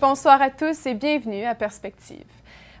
Bonsoir à tous et bienvenue à Perspective.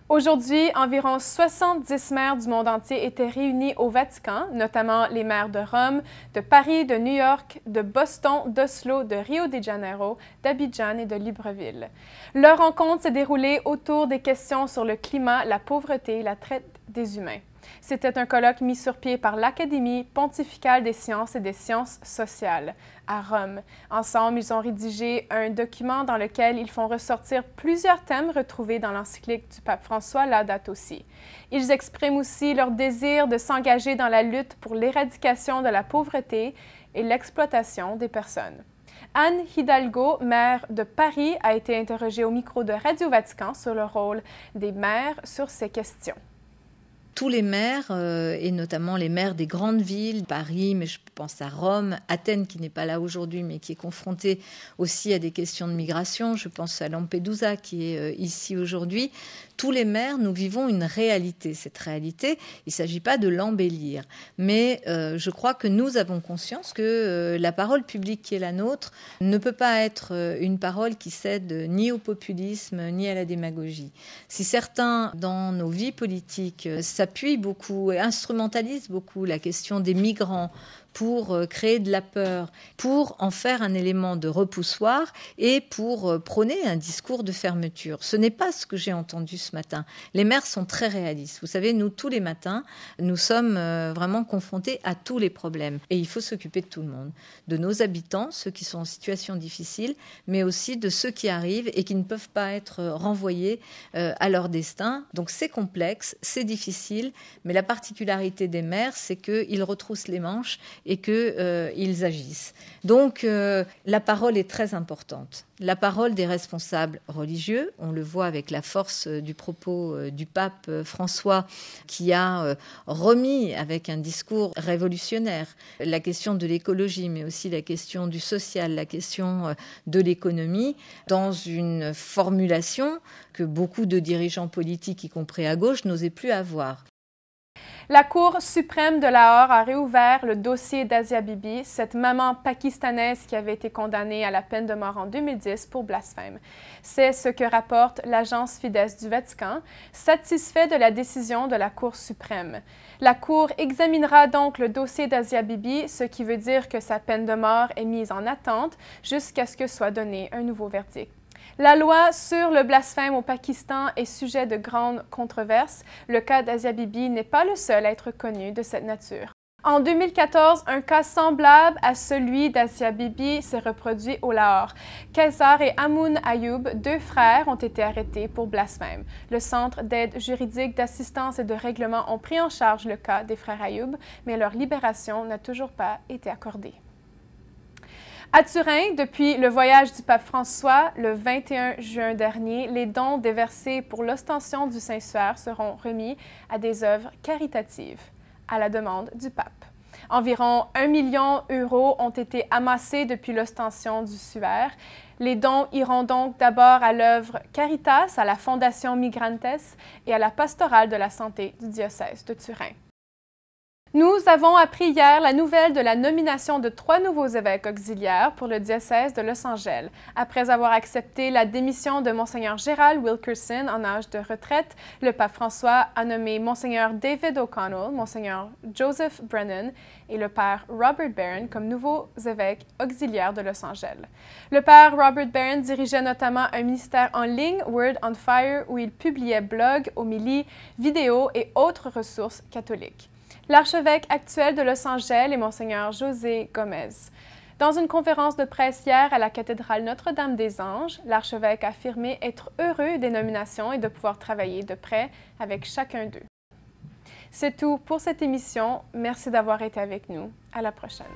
Aujourd'hui, environ 70 maires du monde entier étaient réunis au Vatican, notamment les maires de Rome, de Paris, de New York, de Boston, d'Oslo, de Rio de Janeiro, d'Abidjan et de Libreville. Leur rencontre s'est déroulée autour des questions sur le climat, la pauvreté et la traite des humains. C'était un colloque mis sur pied par l'Académie pontificale des sciences et des sciences sociales à Rome. Ensemble, ils ont rédigé un document dans lequel ils font ressortir plusieurs thèmes retrouvés dans l'encyclique du pape François, la date aussi. Ils expriment aussi leur désir de s'engager dans la lutte pour l'éradication de la pauvreté et l'exploitation des personnes. Anne Hidalgo, maire de Paris, a été interrogée au micro de Radio Vatican sur le rôle des maires sur ces questions tous les maires, euh, et notamment les maires des grandes villes, Paris, mais je pense à Rome, Athènes qui n'est pas là aujourd'hui, mais qui est confrontée aussi à des questions de migration, je pense à Lampedusa qui est euh, ici aujourd'hui, tous les maires, nous vivons une réalité. Cette réalité, il ne s'agit pas de l'embellir. Mais euh, je crois que nous avons conscience que euh, la parole publique qui est la nôtre ne peut pas être euh, une parole qui cède ni au populisme, ni à la démagogie. Si certains, dans nos vies politiques, s'appuient beaucoup et instrumentalisent beaucoup la question des migrants pour créer de la peur, pour en faire un élément de repoussoir et pour prôner un discours de fermeture. Ce n'est pas ce que j'ai entendu ce matin. Les maires sont très réalistes. Vous savez, nous, tous les matins, nous sommes euh, vraiment confrontés à tous les problèmes. Et il faut s'occuper de tout le monde. De nos habitants, ceux qui sont en situation difficile, mais aussi de ceux qui arrivent et qui ne peuvent pas être euh, renvoyés euh, à leur destin. Donc c'est complexe, c'est difficile, mais la particularité des maires, c'est qu'ils retroussent les manches et qu'ils agissent. Donc la parole est très importante la parole des responsables religieux. On le voit avec la force euh, du propos euh, du pape euh, François qui a remis avec un discours révolutionnaire la question de l'écologie, mais aussi la question du social, la question de l'économie, dans une formulation que beaucoup de dirigeants politiques, y compris à gauche, n'osaient plus avoir. La Cour suprême de Lahore a réouvert le dossier d'Asia Bibi, cette maman pakistanaise qui avait été condamnée à la peine de mort en 2010 pour blasphème. C'est ce que rapporte l'agence Fides du Vatican, satisfait de la décision de la Cour suprême. La Cour examinera donc le dossier d'Asia Bibi, ce qui veut dire que sa peine de mort est mise en attente jusqu'à ce que soit donné un nouveau verdict. La loi sur le blasphème au Pakistan est sujet de grandes controverses. Le cas d'Asia Bibi n'est pas le seul à être connu de cette nature. En 2014, un cas semblable à celui d'Asia Bibi s'est reproduit au Lahore. Kaysar et Amoun Ayoub, deux frères, ont été arrêtés pour blasphème. Le Centre d'aide juridique, d'assistance et de règlement ont pris en charge le cas des frères Ayoub, mais leur libération n'a toujours pas été accordée. À Turin, depuis le voyage du pape François le 21 juin dernier, les dons déversés pour l'ostension du Saint-Suaire seront remis à des œuvres caritatives, à la demande du pape. Environ 1 million d'euros ont été amassés depuis l'ostension du Suaire. Les dons iront donc d'abord à l'œuvre Caritas, à la Fondation Migrantes et à la Pastorale de la Santé du diocèse de Turin. Nous avons appris hier la nouvelle de la nomination de trois nouveaux évêques auxiliaires pour le diocèse de Los Angeles. Après avoir accepté la démission de Mgr Gérald Wilkerson en âge de retraite, le pape François a nommé Mgr David O'Connell, Mgr Joseph Brennan et le père Robert Barron comme nouveaux évêques auxiliaires de Los Angeles. Le père Robert Barron dirigeait notamment un ministère en ligne, Word on Fire, où il publiait blogs, homilies, vidéos et autres ressources catholiques. L'archevêque actuel de Los Angeles est Monseigneur José Gomez. Dans une conférence de presse hier à la cathédrale Notre-Dame des Anges, l'archevêque a affirmé être heureux des nominations et de pouvoir travailler de près avec chacun d'eux. C'est tout pour cette émission. Merci d'avoir été avec nous. À la prochaine.